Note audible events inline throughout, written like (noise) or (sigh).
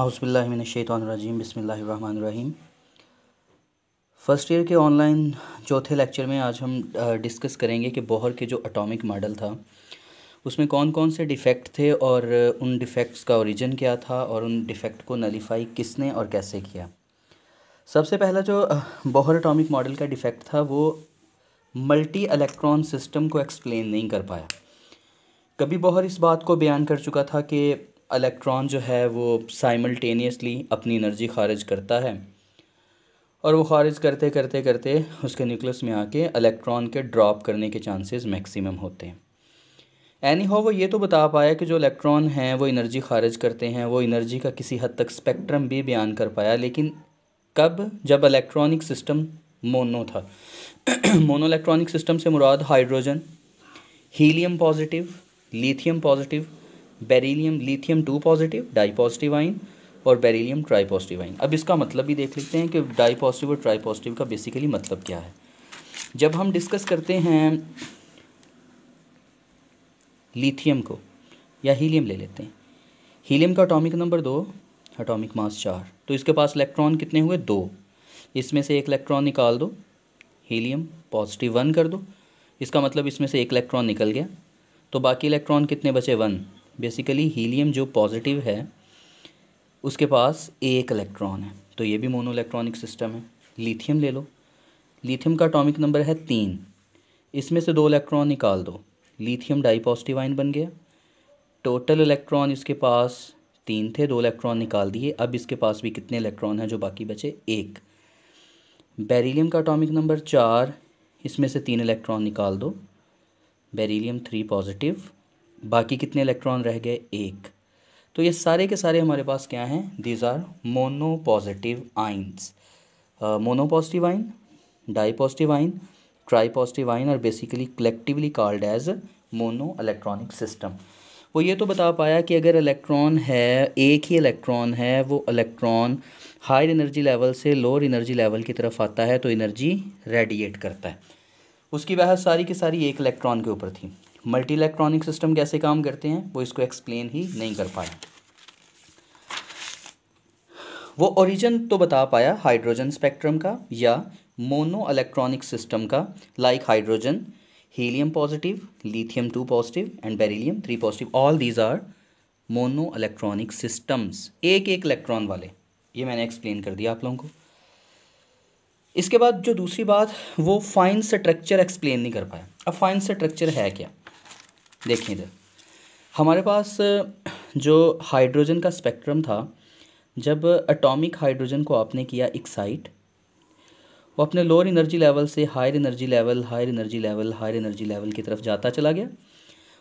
बसमिल्ल बसमीम first year के online चौथे लेक्चर में आज हम डिस्कस करेंगे कि बोहर के जो अटोमिक मॉडल था उसमें कौन कौन से डिफ़ेक्ट थे और उन डिफ़ेक्ट्स का ओरिजिन क्या था और उन डिफ़ेक्ट को नलीफाई किसने और कैसे किया सबसे पहला जो बोहर अटोमिक मॉडल का डिफ़ेक्ट था वो मल्टी अलेक्ट्रॉन सिस्टम को एक्सप्लेन नहीं कर पाया कभी बोहर इस बात को बयान कर चुका था कि इलेक्ट्रॉन जो है वो साइमल्टेनियसली अपनी एनर्जी खारिज करता है और वो खारिज करते करते करते उसके न्यूक्लियस में आके इलेक्ट्रॉन के ड्रॉप करने के चांसेस मैक्सिमम होते हैं एनी हो वो ये तो बता पाया कि जो इलेक्ट्रॉन हैं वो एनर्जी खारिज करते हैं वो एनर्जी का किसी हद तक स्पेक्ट्रम भी बयान कर पाया लेकिन कब जब इलेक्ट्रॉनिक सिस्टम मोनो था मोनो इलेक्ट्रॉनिक सिस्टम से मुराद hydrogen helium positive lithium positive beryllium lithium two positive di positive ion और बेरीलियम ट्राई पॉजिटिव आइन अब इसका मतलब भी देख लेते हैं कि डाई पॉजिटिव और ट्राई पॉजिटिव का बेसिकली मतलब क्या है जब हम डिस्कस करते हैं लिथियम को या हीलियम ले लेते हैं हीलियम का अटोमिक नंबर दो अटोमिक मास चार तो इसके पास इलेक्ट्रॉन कितने हुए दो इसमें से एक इलेक्ट्रॉन निकाल दो हीलियम पॉजिटिव वन कर दो इसका मतलब इसमें से एक इलेक्ट्रॉन निकल गया तो बाकी इलेक्ट्रॉन कितने बचे वन बेसिकली हीलियम जो पॉजिटिव है उसके पास एक इलेक्ट्रॉन है तो ये भी मोनो इलेक्ट्रॉनिक सिस्टम है लिथियम ले लो लिथियम का अटोमिक नंबर है तीन इसमें से दो इलेक्ट्रॉन निकाल दो लिथियम डाईपॉजिटिव आइन बन गया टोटल इलेक्ट्रॉन इसके पास तीन थे दो इलेक्ट्रॉन निकाल दिए अब इसके पास भी कितने इलेक्ट्रॉन हैं जो बाकी बचे एक बेरिलियम का अटोमिक नंबर चार इसमें से तीन इलेक्ट्रॉन निकाल दो बेरिलियम थ्री पॉजिटिव बाकी कितने इलेक्ट्रॉन रह गए एक तो ये सारे के सारे हमारे पास क्या हैं these are mono positive ions mono positive ion di positive ion tri positive ion और basically collectively called as mono electronic system वो ये तो बता पाया कि अगर इलेक्ट्रॉन है एक ही इलेक्ट्रॉन है वो इलेक्ट्रॉन हायर एनर्जी लेवल से लोअर एनर्जी लेवल की तरफ आता है तो एनर्जी रेडिएट करता है उसकी बहस सारी की सारी एक इलेक्ट्रॉन के ऊपर थी मल्टी इलेक्ट्रॉनिक सिस्टम कैसे काम करते हैं वो इसको एक्सप्लेन ही नहीं कर पाया वो ओरिजिन तो बता पाया हाइड्रोजन स्पेक्ट्रम का या मोनो इलेक्ट्रॉनिक सिस्टम का like hydrogen helium positive lithium two positive and beryllium three positive all these are mono electronic systems एक एक इलेक्ट्रॉन वाले ये मैंने एक्सप्लेन कर दिया आप लोगों को इसके बाद जो दूसरी बात वो फाइन स्ट्रक्चर एक्सप्लेन नहीं कर पाया अब फाइन स्ट्रक्चर है क्या देखिए इधर हमारे पास जो हाइड्रोजन का स्पेक्ट्रम था जब एटॉमिक हाइड्रोजन को आपने किया एक्साइट वो अपने लोअर एनर्जी लेवल से higher energy level higher energy level higher energy level की तरफ जाता चला गया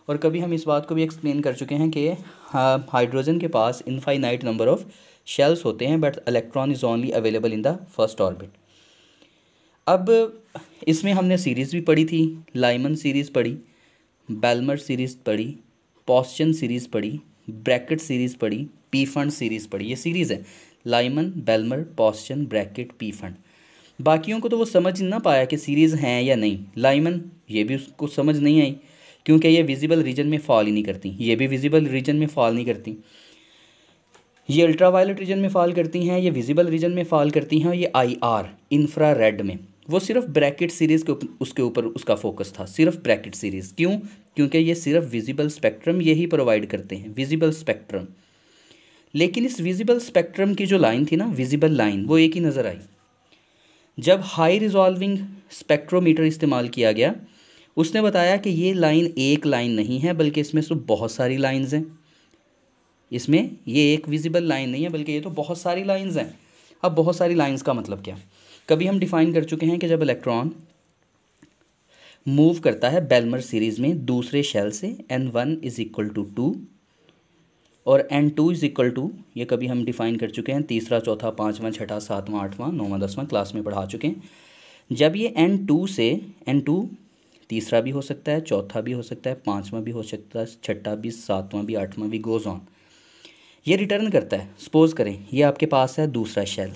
और कभी हम इस बात को भी एक्सप्लेन कर चुके हैं कि हाइड्रोजन के पास इनफाइनाइट नंबर ऑफ़ शेल्स होते हैं but electron is only available in the first orbit अब इसमें हमने सीरीज़ भी पढ़ी थी लाइमन सीरीज़ पढ़ी बैलमर सीरीज़ पढ़ी पॉस्चन सीरीज़ पढ़ी ब्रैकेट सीरीज़ पढ़ी पी फंड सीरीज़ पढ़ी ये सीरीज़ है Lyman Balmer Paschen Brackett Pfund बाकियों को तो वो समझ ना पाया कि सीरीज़ हैं या नहीं लाइमन ये भी उसको समझ नहीं आई क्योंकि ये विजिबल रीजन में फॉल ही नहीं करती ये भी विजिबल रीजन में फॉल नहीं करती ये अल्ट्रा वायलेट रीजन में फॉल करती हैं ये विजिबल रीजन में फॉल करती हैं और ये आई आर रेड में वो सिर्फ ब्रैकेट सीरीज़ के उसके ऊपर उसका फोकस था सिर्फ ब्रैकेट सीरीज़ क्यों क्योंकि ये सिर्फ विजिबल स्पेक्ट्रम यही प्रोवाइड करते हैं विजिबल स्पेक्ट्रम लेकिन इस विजिबल स्पेक्ट्रम की जो लाइन थी ना विजिबल लाइन वो एक ही नज़र आई जब हाई रिजॉल्विंग स्पेक्ट्रोमीटर इस्तेमाल किया गया उसने बताया कि ये लाइन एक लाइन नहीं है बल्कि इसमें तो बहुत सारी लाइंस हैं इसमें ये एक विजिबल लाइन नहीं है बल्कि ये तो बहुत सारी लाइंस हैं अब बहुत सारी लाइंस का मतलब क्या कभी हम डिफाइन कर चुके हैं कि जब इलेक्ट्रॉन मूव करता है बेलमर सीरीज़ में दूसरे शेल से n one is equal to two और n two is equal to ये कभी हम डिफ़ाइन कर चुके हैं तीसरा चौथा पाँचवा छठा सातवां आठवां नौवां दसवां क्लास में पढ़ा चुके हैं जब ये एन टू से एन टू तीसरा भी हो सकता है चौथा भी हो सकता है पाँचवा भी हो सकता है छठा भी सातवां भी आठवां भी गोज ऑन ये रिटर्न करता है सपोज़ करें ये आपके पास है दूसरा शेल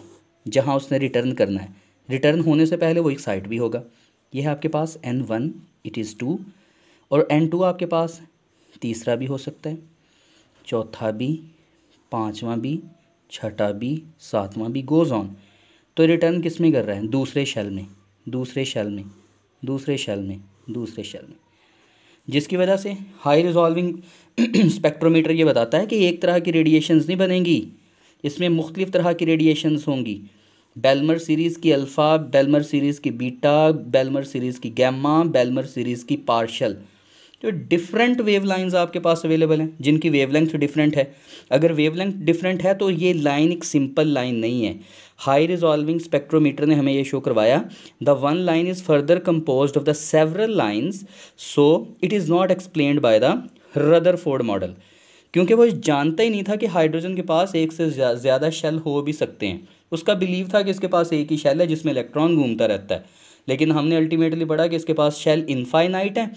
जहाँ उसने रिटर्न करना है रिटर्न होने से पहले वो एक साइड भी होगा यह है आपके पास n one it is two और एन टू आपके पास तीसरा भी हो सकता है चौथा भी पाँचवा भी छठा भी सातवां भी गोज ऑन तो रिटर्न किस में कर रहा है दूसरे शेल में दूसरे शेल में दूसरे शेल में दूसरे शेल में जिसकी वजह से हाई रिजॉल्विंग स्पेक्ट्रोमीटर ये बताता है कि एक तरह की रेडिएशंस नहीं बनेंगी इसमें मुख्तलिफ़ तरह की रेडिएशंस होंगी बेलमर सीरीज़ की अल्फ़ा बेलमर सीरीज़ की बीटा बेलमर सीरीज़ की गैमा बेलमर सीरीज़ की पार्शल तो डिफरेंट वेव लाइन्स आपके पास अवेलेबल हैं जिनकी वेवलेंथ डिफरेंट है अगर वेवलेंथ डिफरेंट है तो ये लाइन एक सिंपल लाइन नहीं है हाई रिजॉल्विंग स्पेक्ट्रोमीटर ने हमें ये शो करवाया the one line is further compose of the several lines so it is not explain by the rather model क्योंकि वो जानता ही नहीं था कि हाइड्रोजन के पास एक से ज़्यादा शेल हो भी सकते हैं उसका बिलीव था कि इसके पास एक ही शेल है जिसमें इलेक्ट्रॉन घूमता रहता है लेकिन हमने अल्टीमेटली पढ़ा कि इसके पास शेल इनफाइनाइट है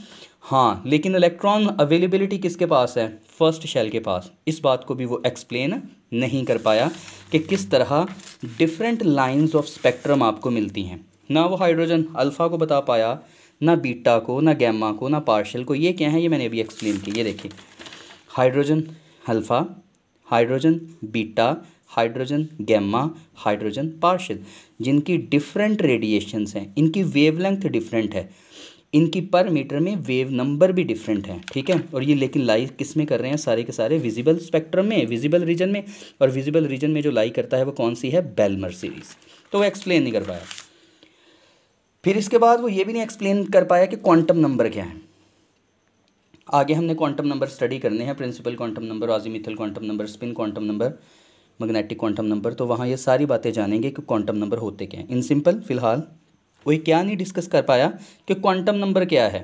हाँ लेकिन इलेक्ट्रॉन अवेलेबिलिटी किसके पास है फर्स्ट शेल के पास इस बात को भी वो एक्सप्लेन नहीं कर पाया कि किस तरह डिफरेंट लाइंस ऑफ स्पेक्ट्रम आपको मिलती हैं ना वो हाइड्रोजन अल्फ़ा को बता पाया ना बीटा को ना गैमा को ना पार्शल को ये क्या है ये मैंने अभी एक्सप्लेन किया ये देखिए hydrogen alpha hydrogen beta hydrogen gamma hydrogen partial जिनकी डिफरेंट रेडिएशंस हैं इनकी वेवलेंथ डिफरेंट है इनकी पर मीटर में वेव नंबर भी डिफरेंट है ठीक है और ये लेकिन लाई किस में कर रहे हैं सारे के सारे विजिबल स्पेक्ट्रम में विजिबल रीजन में और विजिबल रीजन में जो लाई करता है वो कौन सी है बेलमर सीरीज तो वो एक्सप्लेन नहीं कर पाया फिर इसके बाद वो ये भी नहीं एक्सप्लेन कर पाया कि क्वांटम नंबर क्या है आगे हमने क्वांटम नंबर स्टडी करने हैं principal quantum number azimuthal quantum number spin quantum number magnetic quantum number तो वहाँ ये सारी बातें जानेंगे कि क्वांटम नंबर होते क्या हैं इन सिंपल फिलहाल वही क्या नहीं डिस्कस कर पाया कि क्वांटम नंबर क्या है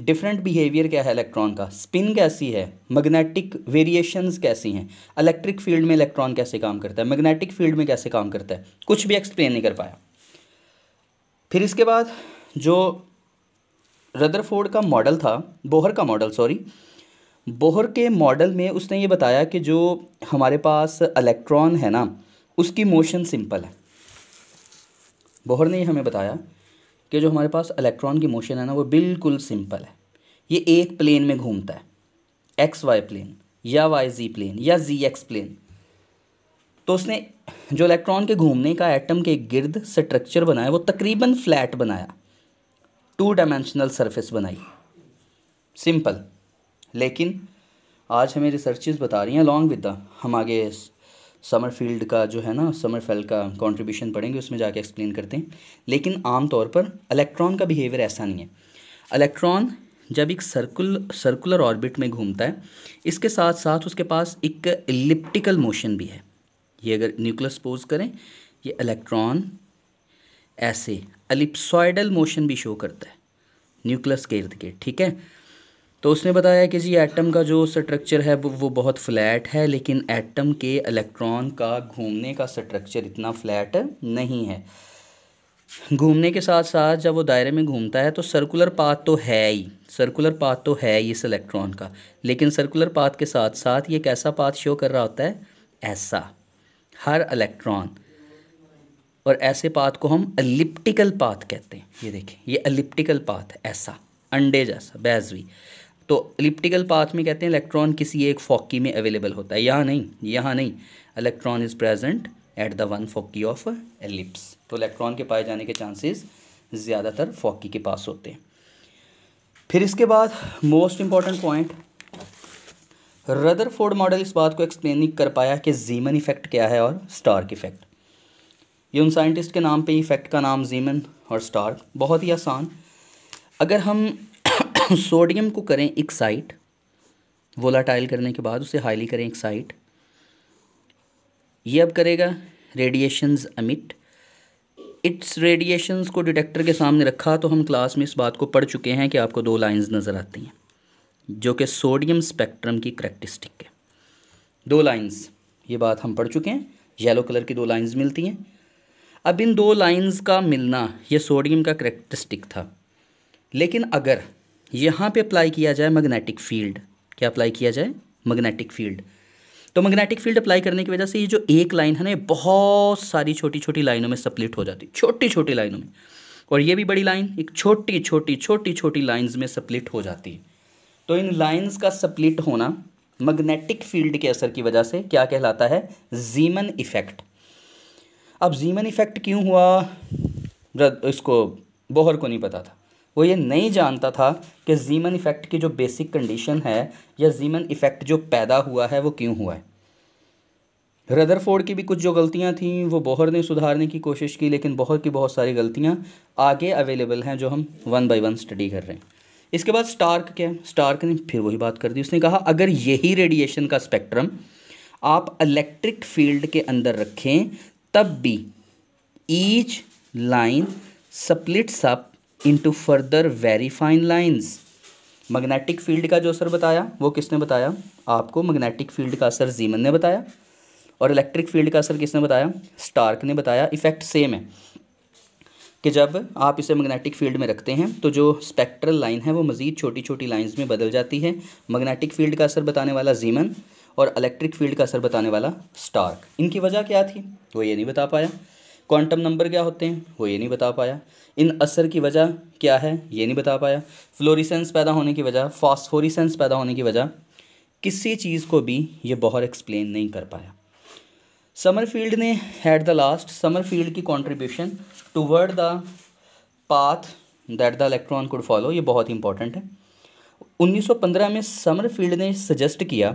डिफरेंट बिहेवियर क्या है इलेक्ट्रॉन का स्पिन कैसी है मैग्नेटिक वेरिएशंस कैसी हैं इलेक्ट्रिक फील्ड में इलेक्ट्रॉन कैसे काम करता है मैग्नेटिक फील्ड में कैसे काम करता है कुछ भी एक्सप्लेन नहीं कर पाया फिर इसके बाद जो रदरफोर्ड का मॉडल था बोहर का मॉडल सॉरी बोहर के मॉडल में उसने ये बताया कि जो हमारे पास इलेक्ट्रॉन है ना उसकी मोशन सिंपल है बोहर ने हमें बताया कि जो हमारे पास इलेक्ट्रॉन की मोशन है ना वो बिल्कुल सिंपल है ये एक प्लेन में घूमता है एक्स वाई प्लेन या वाई जी प्लेन या जी एक्स प्लेन तो उसने जो इलेक्ट्रॉन के घूमने का एटम के गिर्द स्ट्रक्चर बनाया वो तकरीबन फ्लैट बनाया टू डायमेंशनल सरफेस बनाई सिंपल लेकिन आज हमें रिसर्च बता रही हैं अलॉन्ग विद द हम आगे समर फील्ड का जो है ना समर फेल का कंट्रीब्यूशन पढ़ेंगे उसमें जाके एक्सप्लेन करते हैं लेकिन आम तौर पर इलेक्ट्रॉन का बिहेवियर ऐसा नहीं है इलेक्ट्रॉन जब एक सर्कुल सर्कुलर ऑर्बिट में घूमता है इसके साथ साथ उसके पास एक इलिप्टिकल मोशन भी है ये अगर न्यूक्लियस पोज करें ये इलेक्ट्रॉन ऐसे अलिप्सॉइडल मोशन भी शो करता है न्यूक्लियस के इर्द गिर्द ठीक है तो उसने बताया कि जी एटम का जो स्ट्रक्चर है वो बहुत फ्लैट है लेकिन एटम के इलेक्ट्रॉन का घूमने का स्ट्रक्चर इतना फ्लैट नहीं है घूमने के साथ साथ जब वो दायरे में घूमता है तो सर्कुलर पाथ तो है ही सर्कुलर पाथ तो है ही इस इलेक्ट्रॉन का लेकिन सर्कुलर पाथ के साथ साथ ये कैसा पाथ शो कर रहा होता है ऐसा हर इलेक्ट्रॉन और ऐसे पाथ को हम अलिप्टिकल पाथ कहते हैं ये देखें ये अलिप्टिकल पाथ ऐसा अंडे जैसा बैजवी तो अलिप्टिकल पाथ में कहते हैं इलेक्ट्रॉन किसी एक फॉकी में अवेलेबल होता है यहाँ नहीं यहाँ नहीं electron is present at the one foci of ellipse तो इलेक्ट्रॉन के पाए जाने के चांसेस ज़्यादातर फॉकी के पास होते हैं फिर इसके बाद most important point Rutherford model इस बात को एक्सप्लेन नहीं कर पाया कि जीमन इफेक्ट क्या है और स्टार्क इफेक्ट ये उन साइंटिस्ट के नाम पे ही फैक्ट का नाम जीमन और स्टार्क बहुत ही आसान अगर हम (coughs) सोडियम को करें एक्साइट वोलाटाइल करने के बाद उसे हाईली करें एक्साइट ये अब करेगा रेडिएशंस अमिट इट्स रेडिएशंस को डिटेक्टर के सामने रखा तो हम क्लास में इस बात को पढ़ चुके हैं कि आपको दो लाइंस नज़र आती हैं जो कि सोडियम स्पेक्ट्रम की करेक्टिस्टिक है दो लाइंस ये बात हम पढ़ चुके हैं येलो कलर की दो लाइंस मिलती हैं अब इन दो लाइंस का मिलना ये सोडियम का करेक्टरिस्टिक था लेकिन अगर यहाँ पे अप्लाई किया जाए मैग्नेटिक फील्ड क्या अप्लाई किया जाए मैग्नेटिक फील्ड तो मैग्नेटिक फील्ड अप्लाई करने की वजह से ये जो एक लाइन है ना ये बहुत सारी छोटी छोटी लाइनों में सप्लिट हो जाती छोटी छोटी लाइनों में और ये भी बड़ी लाइन एक छोटी छोटी छोटी छोटी लाइन्स में सप्लिट हो जाती है तो इन लाइन्स का सप्लिट होना मैग्नेटिक फील्ड के असर की वजह से क्या कहलाता है जीमन इफेक्ट अब जीमन इफ़ेक्ट क्यों हुआ इसको बोहर को नहीं पता था वो ये नहीं जानता था कि जीमन इफ़ेक्ट की जो बेसिक कंडीशन है या जीमन इफ़ेक्ट जो पैदा हुआ है वो क्यों हुआ है रदरफोर्ड की भी कुछ जो गलतियां थीं वो बोहर ने सुधारने की कोशिश की लेकिन बोहर की बहुत सारी गलतियां आगे अवेलेबल हैं जो हम वन बाय वन स्टडी कर रहे हैं इसके बाद स्टार्क क्या है स्टार्क ने फिर वही बात कर दी उसने कहा अगर यही रेडिएशन का स्पेक्ट्रम आप इलेक्ट्रिक फील्ड के अंदर रखें तब भी each line splits up into further very fine lines magnetic field का जो असर बताया वो किसने बताया आपको मैग्नेटिक फील्ड का असर जीमन ने बताया और इलेक्ट्रिक फील्ड का असर किसने बताया स्टार्क ने बताया इफेक्ट सेम है कि जब आप इसे मैग्नेटिक फील्ड में रखते हैं तो जो स्पेक्ट्रल लाइन है वो मज़ीद छोटी छोटी लाइंस में बदल जाती है मैग्नेटिक फील्ड का असर बताने वाला जीमन और इलेक्ट्रिक फील्ड का असर बताने वाला स्टार्क इनकी वजह क्या थी वो ये नहीं बता पाया क्वांटम नंबर क्या होते हैं वो ये नहीं बता पाया इन असर की वजह क्या है ये नहीं बता पाया फ्लोरिसेंस पैदा होने की वजह फॉस्फोरिसेंस पैदा होने की वजह किसी चीज़ को भी ये बहुत एक्सप्लेन नहीं कर पाया समर फील्ड ने had the last Sommerfeld की contribution toward the path that the electron could follow ये बहुत इंपॉर्टेंट है 1915 में समर फील्ड ने सजेस्ट किया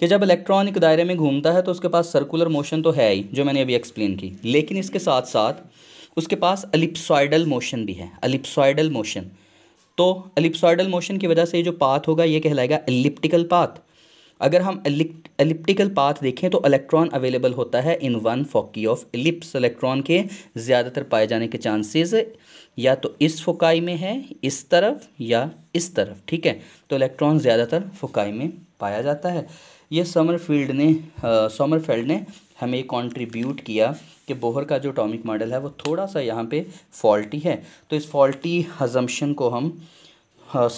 कि जब इलेक्ट्रॉन एक दायरे में घूमता है तो उसके पास सर्कुलर मोशन तो है ही जो मैंने अभी एक्सप्लेन की लेकिन इसके साथ साथ उसके पास अलिप्सॉइडल मोशन भी है अलिप्सॉइडल मोशन तो अलिप्सॉइडल मोशन की वजह से ये जो पाथ होगा ये कहलाएगा एलिप्टिकल पाथ अगर हम एलिप्टिकल पाथ देखें तो इलेक्ट्रॉन अवेलेबल होता है in one foci of ellipse electron के ज़्यादातर पाए जाने के चांसेस या तो इस फोकाई में है इस तरफ या इस तरफ ठीक है तो इलेक्ट्रॉन ज़्यादातर फोकाई में पाया जाता है यह समरफील्ड ने फील्ड ने हमें कंट्रीब्यूट किया कि बोहर का जो अटोमिक मॉडल है वो थोड़ा सा यहाँ पे फॉल्टी है तो इस फॉल्टी हजम्पन को हम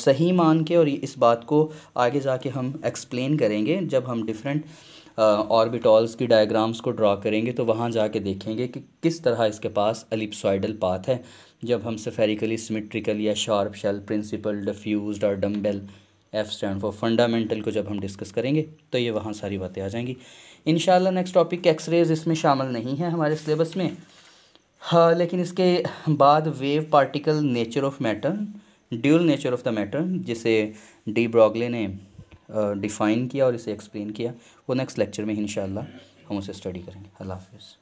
सही मान के और इस बात को आगे जाके हम एक्सप्लेन करेंगे जब हम डिफरेंट ऑर्बिटॉल्स की डायग्राम्स को ड्रा करेंगे तो वहाँ जाके देखेंगे कि किस तरह इसके पास अलिप्सॉइडल पाथ है जब हम सफेरिकली सिमेट्रिकल या शार्प शेल प्रिंसिपल डिफ्यूज्ड और dumbbell F stand for fundamental को जब हम डिस्कस करेंगे तो ये वहाँ सारी बातें आ जाएंगी इन नेक्स्ट टॉपिक एक्सरेज इसमें शामिल नहीं है हमारे सिलेबस में हाँ लेकिन इसके बाद wave particle nature of matter dual nature of the matter जिसे डी ब्रॉगले ने डिफ़ाइन किया और इसे एक्सप्लेन किया वो नेक्स्ट लेक्चर में इन हम उसे स्टडी करेंगे अल्लाह हाफिज़